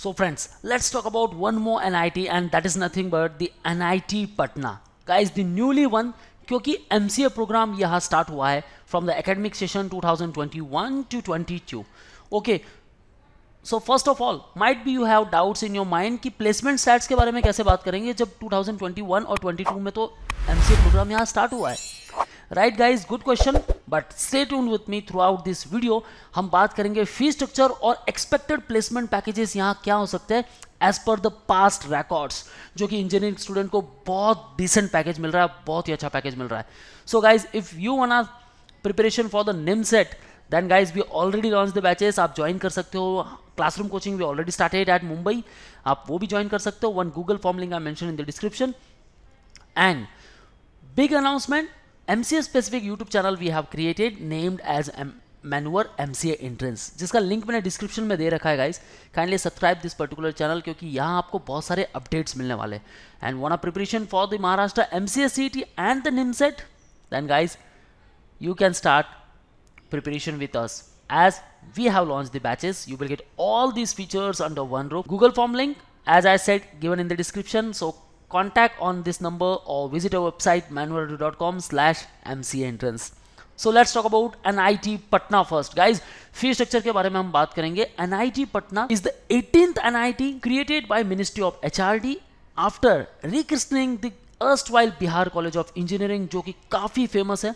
So friends, let's talk about one more NIT and that is nothing but the NIT Patna. Guys, the newly one क्योंकि M program यहाँ start हुआ है from the academic session 2021 to 22 okay so first of all might be you have doubts in your mind कि placement stats के बारे में कैसे बात करेंगे जब 2021 और 22 में तो एम प्रोग्राम यहाँ स्टार्ट हुआ है right guys good question but stay with me throughout this video हम बात करेंगे फी स्ट्रक्चर और एक्सपेक्टेड प्लेसमेंट पैकेजेस यहाँ क्या हो सकते हैं as per the past records जो कि इंजीनियरिंग स्टूडेंट को बहुत डिसेंट पैकेज मिल रहा है बहुत ही अच्छा पैकेज मिल रहा है so guys if you are preparation for the NIMCET then guys we already launch the batches आप ज्वाइन कर सकते हो क्लासरूम कोचिंग भी ऑलरेडी स्टार्टेड एट मुंबई आप वो भी ज्वाइन कर सकते हो one Google form link I mention in the description and big announcement MCA specific YouTube channel we have created named as M मैनुअर एम सी जिसका लिंक मैंने डिस्क्रिप्शन में दे रखा है guys kindly subscribe this particular channel क्योंकि यहाँ आपको बहुत सारे अपडेट्स मिलने वाले and one are preparation for the Maharashtra M C S C T and the NIMCET then guys you can start preparation with us as we have launch the batches you will get all these features under one roof Google form link as I set given in the description so contact on this number or visit our website manualdu.com slash mca entrance so let's talk about NIT Patna first guys fee structure के बारे में हम बात करेंगे NIT Patna is the eighteenth NIT created by ministry of HRD after rechristening the erstwhile Bihar college of engineering जो कि काफ़ी famous है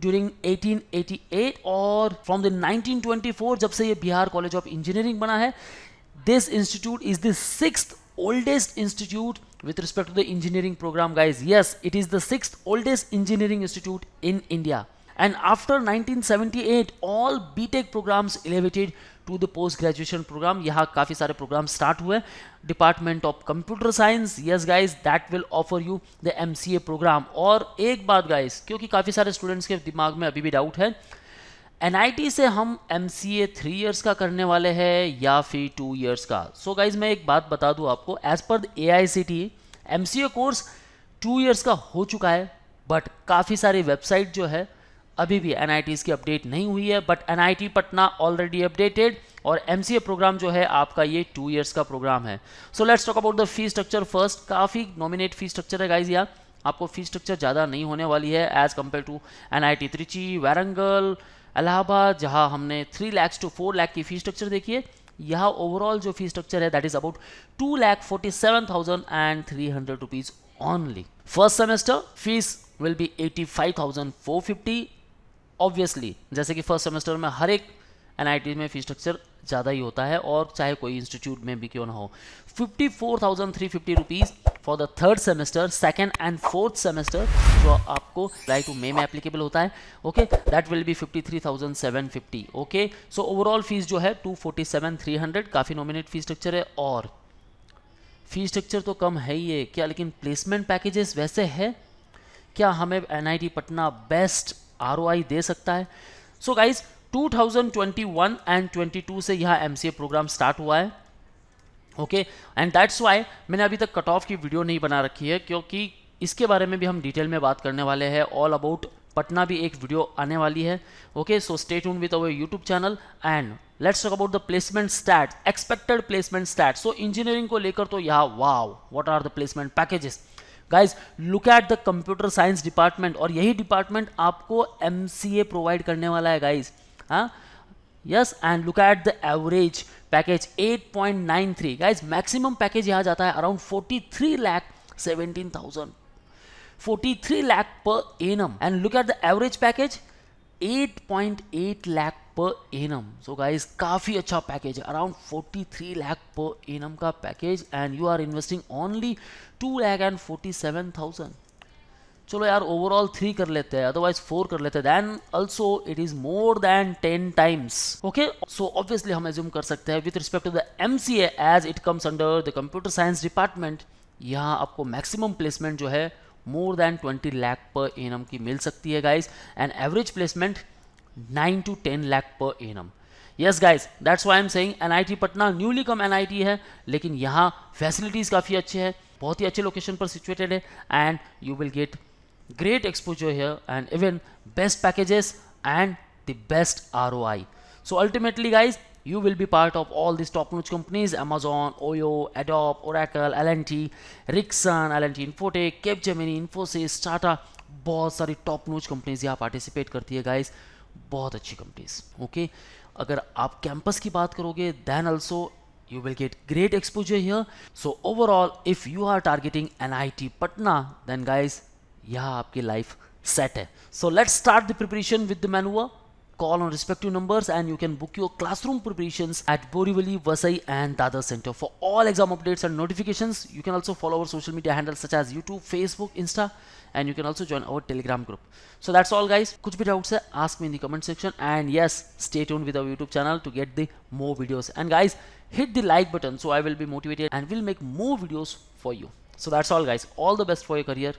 ड्यूरिंग 1888 और फ्रॉम द 1924 जब से ये बिहार कॉलेज ऑफ इंजीनियरिंग बना है this institute is the six oldest institute with respect to the engineering program guys yes it is the sixth oldest engineering institute in india and after 1978 all btech programs elevated to the post graduation program यहाँ kafi sare programs start hue department of computer science yes guys that will offer you the mca program aur ek baat guys kyunki kafi sare students ke dimag mein abhi bhi doubt hai N से हम M C A three years का करने वाले हैं या फिर to years का सो so guys मैं एक बात बता दूं आपको as per A I C T M C A course two years का हो चुका है बट काफ़ी सारी वेबसाइट जो है अभी भी एन की अपडेट नहीं हुई है but N Patna already updated और एम प्रोग्राम जो है आपका ये टू ईयर्स का प्रोग्राम है so let's talk about the fee structure first काफ़ी नॉमिनेट फी स्ट्रक्चर है गाइज यार आपको फी स्ट्रक्चर ज़्यादा नहीं होने वाली है as compare to N I T Trichy Warangal Allahabad जहाँ हमने three lakhs to four lakh की फी स्ट्रक्चर देखिए यहाँ ओवरऑल जो फी स्ट्रक्चर है that is about two lakh forty seven thousand and three hundred rupees only first semester fees will be eighty five thousand four fifty obviously जैसे कि first semester में हर एक N में फी structure ज़्यादा ही होता है और चाहे कोई इंस्टीट्यूट में भी क्यों ना हो fifty four thousand three fifty rupees for the third semester second and fourth semester जो आपको जुलाई टू मे में एप्लीकेबल होता है okay that will be fifty three thousand seven fifty okay so overall fees जो है two forty seven three hundred काफ़ी nominate fee structure है और फी स्ट्रक्चर तो कम है ही है क्या लेकिन प्लेसमेंट पैकेजेस वैसे है क्या हमें N I T Patna best R O I दे सकता है so so guys one and twenty two से यह M C A program start हुआ है ओके एंड दैट्स वाई मैंने अभी तक कट ऑफ की वीडियो नहीं बना रखी है क्योंकि इसके बारे में भी हम डिटेल में बात करने वाले हैं ऑल अबाउट पटना भी एक वीडियो आने वाली है okay so stay tuned with our YouTube channel and let's talk about the placement stat expected placement stat so engineering को लेकर तो यहाँ wow what are the placement packages guys look at the computer science department और यही department आपको M provide करने वाला है गाइज हाँ yes and look at the average package 8.93 guys maximum package यहाँ जाता है around 43 lakh 17,000 43 lakh per annum and look at the average package 8.8 lakh per annum so guys काफ़ी अच्छा पैकेज है अराउंड 43 लाख पर एनम का package and you are investing only two lakh and forty seven thousand चलो यार overall three कर लेते हैं अदरवाइज फोर कर लेते हैं then also it is more than ten times okay so obviously हम एज्यूम कर सकते हैं with respect to the M C as it comes under the computer science department यहाँ आपको मैक्सिमम प्लेसमेंट जो है more than twenty lakh per M की मिल सकती है guys and average placement nine to ten lakh per M yes guys that's why I'm saying NIT Patna newly come NIT है लेकिन यहाँ फैसिलिटीज़ काफ़ी अच्छे हैं बहुत ही अच्छे लोकेशन पर सिचुएटेड है and you will get great exposure here and even best packages and the best ROI. So ultimately guys, you will be part of all these top-notch companies, Amazon, Oyo, Adobe, Oracle, LNT, Rickson, t Infotech, Capgemini, Infosys, Tata, बहुत सारी top नोच companies यहाँ participate करती है guys बहुत अच्छी companies okay okay? अगर आप कैंपस की बात करोगे then you will get great exposure here so overall if you are targeting IT patna then guys यहां आपकी लाइफ सेट है so let start the preparation with the call on respective number and you can book your classroom preparation at Borivali Vasai and Dadar centre for all exam updates and notification you can also follow our social media handle such as YouTube Facebook Insta and you can also join our Telegram group so that's all guys कुछ भी doubts है ask me in the comment section and yes stay on with our YouTube channel to get the more videos and guys hit the like button so I will be motivated and will make more videos for you so that's all guys all the best for your career